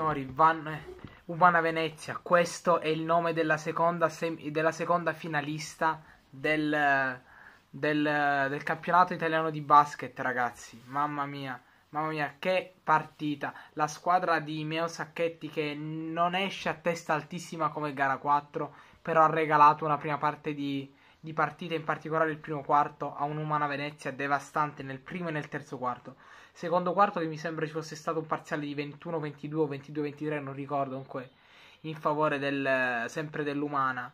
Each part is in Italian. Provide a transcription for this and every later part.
signori, Van... Umana Venezia, questo è il nome della seconda, sem... della seconda finalista del, del, del, campionato italiano di basket, ragazzi. Mamma mia, mamma mia, che partita! La squadra di Meo Sacchetti che non esce a testa altissima come gara 4, però ha regalato una prima parte di, di partite, in particolare il primo quarto, a un'umana Venezia devastante nel primo e nel terzo quarto. Secondo quarto che mi sembra ci fosse stato un parziale di 21-22 o 22-23, non ricordo comunque, in favore del, sempre dell'umana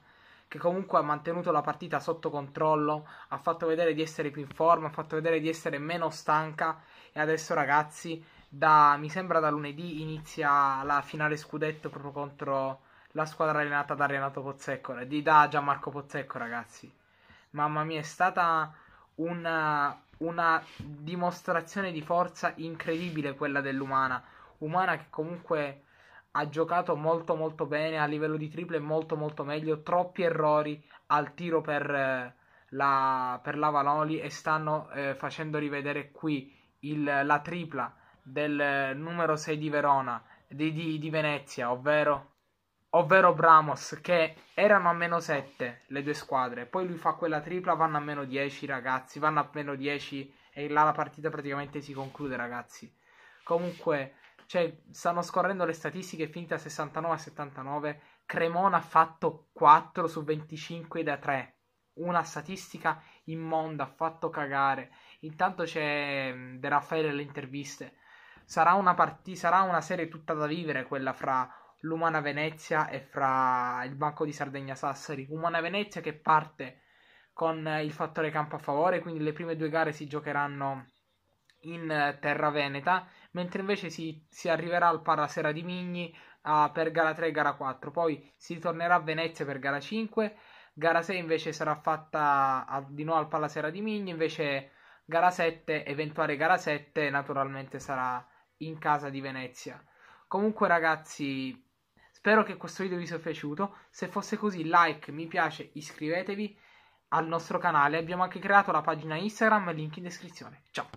che comunque ha mantenuto la partita sotto controllo, ha fatto vedere di essere più in forma, ha fatto vedere di essere meno stanca e adesso ragazzi, da, mi sembra da lunedì inizia la finale scudetto proprio contro la squadra allenata da Renato Pozzecco, di da Gianmarco Pozzecco, ragazzi. Mamma mia, è stata una, una dimostrazione di forza incredibile quella dell'Umana. Umana che comunque ha giocato molto molto bene a livello di triple molto molto meglio troppi errori al tiro per eh, la, per la Valoli e stanno eh, facendo rivedere qui il, la tripla del eh, numero 6 di Verona di, di, di Venezia ovvero ovvero Bramos, che erano a meno 7 le due squadre, poi lui fa quella tripla, vanno a meno 10 ragazzi, vanno a meno 10 e là la partita praticamente si conclude ragazzi. Comunque, cioè, stanno scorrendo le statistiche, è finita 69 a 79, Cremona ha fatto 4 su 25 da 3, una statistica immonda, ha fatto cagare. Intanto c'è mm, De Raffaele alle interviste. Sarà una, part- sarà una serie tutta da vivere quella fra l'Umana Venezia e fra il Banco di Sardegna Sassari. Umana Venezia che parte con il fattore campo a favore, quindi le prime due gare si giocheranno in eh, terra veneta, mentre invece si, si arriverà al Parasera di Migni uh, per gara 3 e gara 4, poi si tornerà a Venezia per gara 5, gara 6 invece sarà fatta a, di nuovo al Parasera di Migni, invece gara 7, eventuale gara 7 naturalmente sarà in casa di Venezia. Comunque ragazzi, Spero che questo video vi sia piaciuto, se fosse così like, mi piace, iscrivetevi al nostro canale, abbiamo anche creato la pagina Instagram, link in descrizione. Ciao!